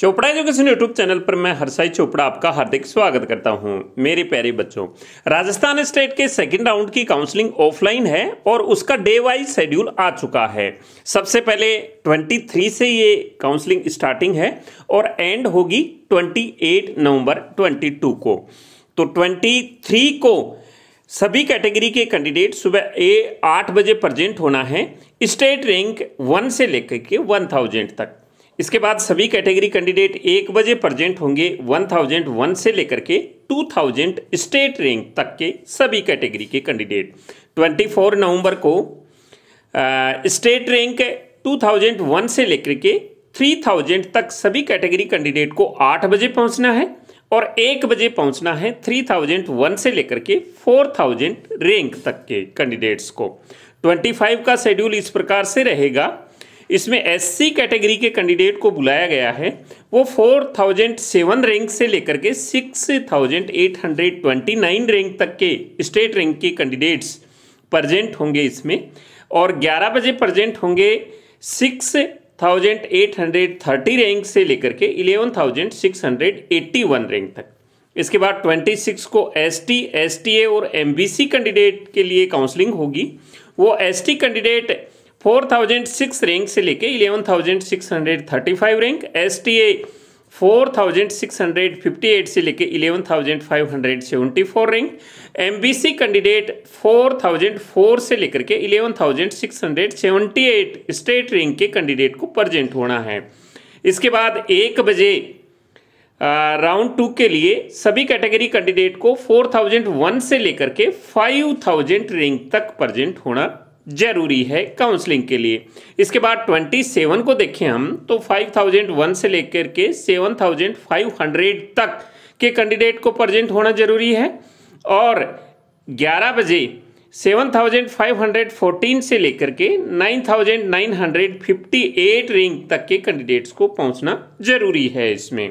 Chopra education YouTube channel पर मैं हरसाई चोपड़ा आपका हार्दिक स्वागत करता हूं मेरे प्यारे बच्चों राजस्थान स्टेट के सेकंड राउंड की काउंसलिंग ऑफलाइन है और उसका डे वाइज शेड्यूल आ चुका है सबसे पहले 23 से ये काउंसलिंग स्टार्टिंग है और एंड होगी 28 नवंबर 22 को तो 23 को सभी कैटेगरी के कैंडिडेट सुबह ए आठ बजे प्रजेंट होना है स्टेट रैंक वन से लेकर के वन थाउजेंड तक इसके बाद सभी कैटेगरी कैंडिडेट एक बजे प्रजेंट होंगे 1001 से लेकर के 2000 स्टेट रैंक तक के सभी कैटेगरी के कैंडिडेट 24 नवंबर को स्टेट रैंक 2001 से लेकर के 3000 तक सभी कैटेगरी कैंडिडेट को 8 बजे पहुंचना है और एक बजे पहुंचना है 3001 से लेकर के 4000 रैंक तक के कैंडिडेट्स को 25 का शेड्यूल इस प्रकार से रहेगा इसमें एससी कैटेगरी के कैंडिडेट को बुलाया गया है वो फोर थाउजेंड सेवन रैंक से लेकर के six thousand eight hundred twenty nine rank तक के स्टेट रैंक के कैंडिडेट्स प्रजेंट होंगे इसमें और ग्यारह बजे प्रजेंट होंगे six thousand eight hundred thirty rank से लेकर के eleven thousand six hundred eighty one rank तक इसके बाद ट्वेंटी सिक्स को S T S T A और एम बी सी कैंडिडेट के लिए काउंसलिंग होगी वो S T candidate four thousand six rank से लेके eleven thousand six hundred thirty five rank S T A four thousand six hundred fifty eight से लेके eleven thousand five hundred seventy four rank M B C candidate four thousand four से लेकर के eleven thousand six hundred seventy eight state rank के candidate को present होना है इसके बाद एक बजे राउंड टू के लिए सभी कैटेगरी कैंडिडेट को फोर थाउजेंड वन से लेकर के फाइव थाउजेंड रैंक तक प्रजेंट होना जरूरी है काउंसलिंग के लिए इसके बाद 27 को देखें हम तो 5001 से लेकर के 7500 तक के कैंडिडेट को प्रजेंट होना जरूरी है और 11 बजे 7514 से लेकर के 9958 रैंक तक के कैंडिडेट्स को पहुंचना जरूरी है इसमें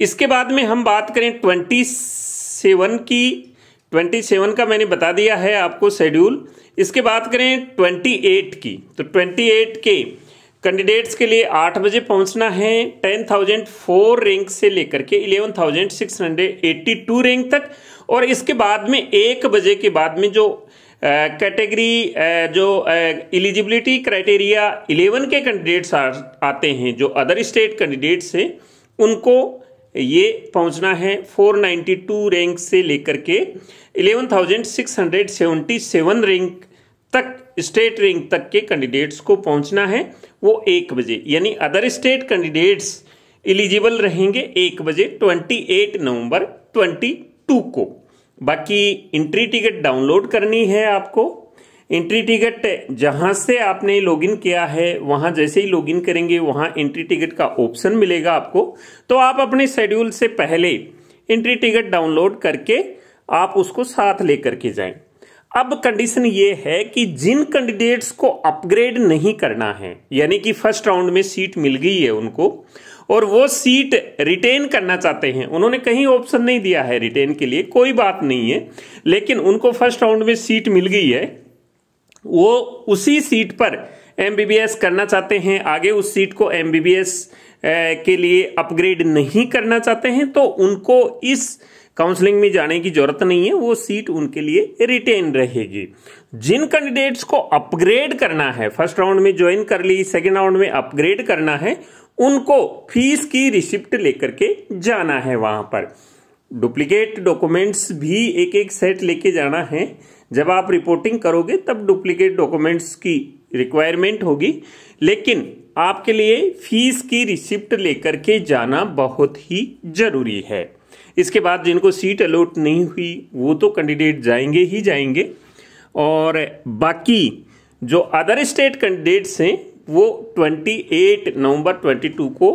इसके बाद में हम बात करें 27 की ट्वेंटी सेवन का मैंने बता दिया है आपको शेड्यूल इसके बात करें ट्वेंटी एट की तो ट्वेंटी एट के कैंडिडेट्स के लिए आठ बजे पहुंचना है टेन थाउजेंड फोर रैंक से लेकर के eleven thousand six hundred eighty two rank तक और इसके बाद में एक बजे के बाद में जो कैटेगरी जो एलिजिबिलिटी क्राइटेरिया इलेवन के कैंडिडेट्स आते हैं जो अदर स्टेट कैंडिडेट्स हैं उनको ये पहुंचना है 492 रैंक से लेकर के 11,677 रैंक तक स्टेट रैंक तक के कैंडिडेट्स को पहुंचना है वो एक बजे यानी अदर स्टेट कैंडिडेट्स एलिजिबल रहेंगे एक बजे 28 नवंबर 22 को बाकी इंट्री टिकट डाउनलोड करनी है आपको एंट्री टिकट जहां से आपने लॉगिन किया है वहां जैसे ही लॉगिन करेंगे वहां एंट्री टिकट का ऑप्शन मिलेगा आपको तो आप अपने शेड्यूल से पहले एंट्री टिकट डाउनलोड करके आप उसको साथ लेकर के जाएं अब कंडीशन ये है कि जिन कैंडिडेट्स को अपग्रेड नहीं करना है यानी कि फर्स्ट राउंड में सीट मिल गई है उनको और वो सीट रिटेन करना चाहते हैं उन्होंने कहीं ऑप्शन नहीं दिया है रिटेन के लिए कोई बात नहीं है लेकिन उनको फर्स्ट राउंड में सीट मिल गई है वो उसी सीट पर एमबीबीएस करना चाहते हैं आगे उस सीट को एमबीबीएस के लिए अपग्रेड नहीं करना चाहते हैं तो उनको इस काउंसलिंग में जाने की जरूरत नहीं है वो सीट उनके लिए रिटेन रहेगी जिन कैंडिडेट्स को अपग्रेड करना है फर्स्ट राउंड में ज्वाइन कर ली सेकेंड राउंड में अपग्रेड करना है उनको फीस की रिसिप्ट लेकर के जाना है वहां पर डुप्लीकेट डॉक्यूमेंट्स भी एक एक सेट लेके जाना है जब आप रिपोर्टिंग करोगे तब डुप्लीकेट डॉक्यूमेंट्स की रिक्वायरमेंट होगी लेकिन आपके लिए फीस की रिसिप्ट लेकर के जाना बहुत ही ज़रूरी है इसके बाद जिनको सीट अलॉट नहीं हुई वो तो कैंडिडेट जाएंगे ही जाएंगे और बाकी जो अदर स्टेट कैंडिडेट्स हैं वो 28 नवंबर 22 को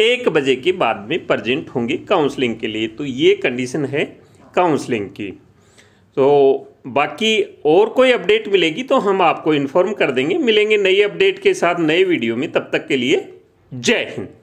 एक बजे के बाद में प्रजेंट होंगे काउंसलिंग के लिए तो ये कंडीशन है काउंसलिंग की तो बाकी और कोई अपडेट मिलेगी तो हम आपको इन्फॉर्म कर देंगे मिलेंगे नई अपडेट के साथ नए वीडियो में तब तक के लिए जय हिंद